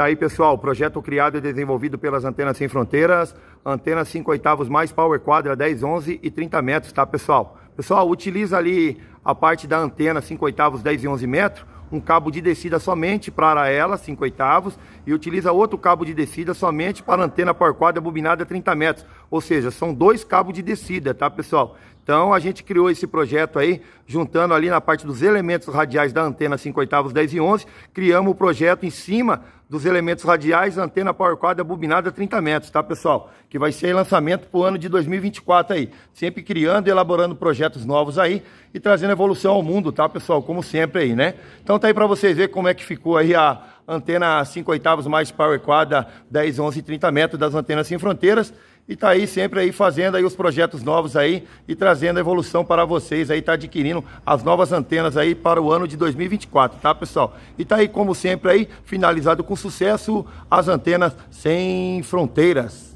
Tá aí, pessoal. projeto criado e desenvolvido pelas Antenas Sem Fronteiras. Antena 5 oitavos mais power quadra 10, 11 e 30 metros, tá, pessoal? Pessoal, utiliza ali a parte da antena 5 oitavos 10 e 11 metros. Um cabo de descida somente para ela, 5 oitavos. E utiliza outro cabo de descida somente para a antena power quadra bobinada 30 metros. Ou seja, são dois cabos de descida, tá, pessoal? Então a gente criou esse projeto aí, juntando ali na parte dos elementos radiais da antena 5 oitavos 10 e 11, criamos o projeto em cima dos elementos radiais, antena power quad bobinada 30 metros, tá pessoal? Que vai ser lançamento para o ano de 2024 aí. Sempre criando e elaborando projetos novos aí e trazendo evolução ao mundo, tá pessoal? Como sempre aí, né? Então tá aí para vocês ver como é que ficou aí a antena 5 oitavos mais power quadra 10, 11 30 metros das antenas sem fronteiras. E tá aí sempre aí fazendo aí os projetos novos aí e trazendo a evolução para vocês aí, tá adquirindo as novas antenas aí para o ano de 2024, tá pessoal? E tá aí como sempre aí, finalizado com sucesso, as antenas sem fronteiras.